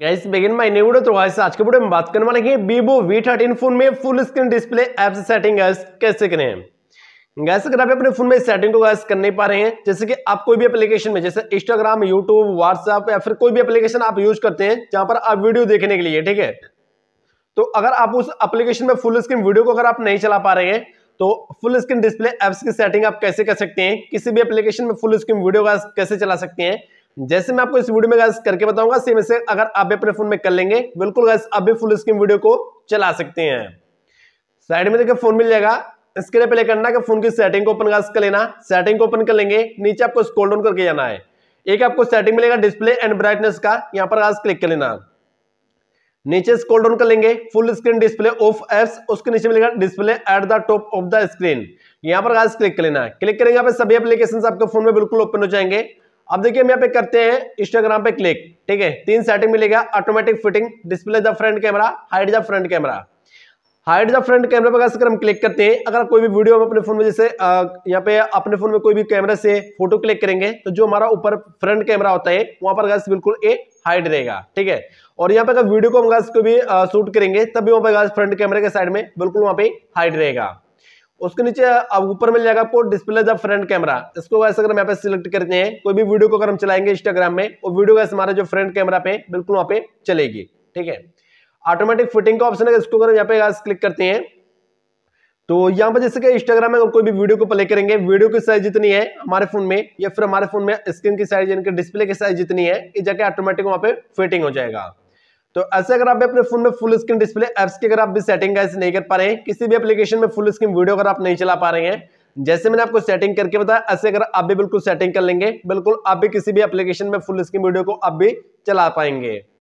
guys begin my new video तो guys आज के वीडियो में बात करने वाले हैं Vivo V13 फोन में फुल स्क्रीन डिस्प्ले ऐप से सेटिंग गाइस कैसे करें गाइस अगर आप अपने फोन में सेटिंग को गाइस कर नहीं पा रहे हैं जैसे कि आप कोई भी एप्लीकेशन में जैसे इंस्टाग्राम यूट्यूब WhatsApp या फिर कोई भी एप्लीकेशन आप यूज करते हैं जहां पर आप वीडियो देखने के लिए ठीक है तो अगर आप उस एप्लीकेशन में फुल स्क्रीन वीडियो को अगर आप नहीं चला पा रहे हैं तो फुल स्क्रीन डिस्प्ले ऐप्स की सेटिंग आप कैसे कर सकते हैं किसी भी एप्लीकेशन में फुल स्क्रीन वीडियो का कैसे चला सकते हैं जैसे मैं आपको इस वीडियो में गैस करके बताऊंगा सेम इसे अगर आप भी अपने फोन में कर लेंगे बिल्कुल गैस आप भी फुल स्क्रीन वीडियो को चला सकते हैं साइड में देखिए फोन मिल जाएगा इसके लिए पहले करना कि फोन की सेटिंग को ओपन गैस कर लेना सेटिंग को ओपन कर लेंगे नीचे आपको स्कोल डाउन करके जाना है एक आपको सेटिंग मिलेगा डिस्प्ले एंड ब्राइटनेस का यहाँ पर गैस क्लिक कर लेना नीचे स्कोल डाउन कर लेंगे full screen display of apps उसके नीचे मिलेगा display at the top of the screen यहाँ पर गैस क्लिक कर लेना क्लिक करेंगे यहाँ पे सभी एप्लीकेशन आपके फोन में बिल्कुल ओपन हो जाएंगे अब देखिए हम यहाँ पे करते हैं इंस्टाग्राम पे क्लिक ठीक है तीन सेटिंग मिलेगा automatic fitting display the front camera height the front camera height the front camera पर अगर हम क्लिक करते हैं अगर कोई भी वीडियो हम अपने फोन में जैसे यहाँ पे अपने फोन में कोई भी कैमरा से फोटो क्लिक करेंगे तो जो हमारा ऊपर फ्रंट कैमरा होता है वहां पर गैस बिल्कुल ए हाइट रहेगा ठीक है और यहाँ पे अगर वीडियो को हम गैस को भी शूट करेंगे भी वहां पर गैस फ्रंट कैमरे के साइड में बिल्कुल वहां पर हाइट रहेगा उसके नीचे अब ऊपर मिल जाएगा आपको डिस्प्ले जब फ्रंट कैमरा इसको वैसे अगर हम यहाँ पे सिलेक्ट करते हैं कोई भी वीडियो को अगर हम चलाएंगे इंस्टाग्राम में वो वीडियो वैसे हमारा जो फ्रंट कैमरा पे बिल्कुल वहाँ पे चलेगी ठीक है ऑटोमेटिक फिटिंग का ऑप्शन है इसको अगर यहाँ पे क्लिक करते हैं तो यहाँ पर जैसे कि इंस्टाग्राम में अगर कोई भी वीडियो को प्ले करेंगे वीडियो की साइज जितनी है हमारे फोन में या फिर हमारे फोन में स्क्रीन की साइज यानी कि डिस्प्ले की साइज जितनी है ये जाके ऑटोमेटिक वहाँ पे फिटिंग हो जाएगा तो ऐसे अगर आप अपने फोन में फुल स्क्रीन डिस्प्ले एप्स की अगर आप भी सेटिंग ऐसे नहीं कर पा रहे हैं किसी भी एप्लीकेशन में फुल स्क्रीन वीडियो अगर आप नहीं चला पा रहे हैं जैसे मैंने आपको सेटिंग करके बताया ऐसे अगर आप भी बिल्कुल सेटिंग कर लेंगे बिल्कुल आप भी किसी भी एप्लीकेशन में फुल स्क्रीन वीडियो को आप भी चला पाएंगे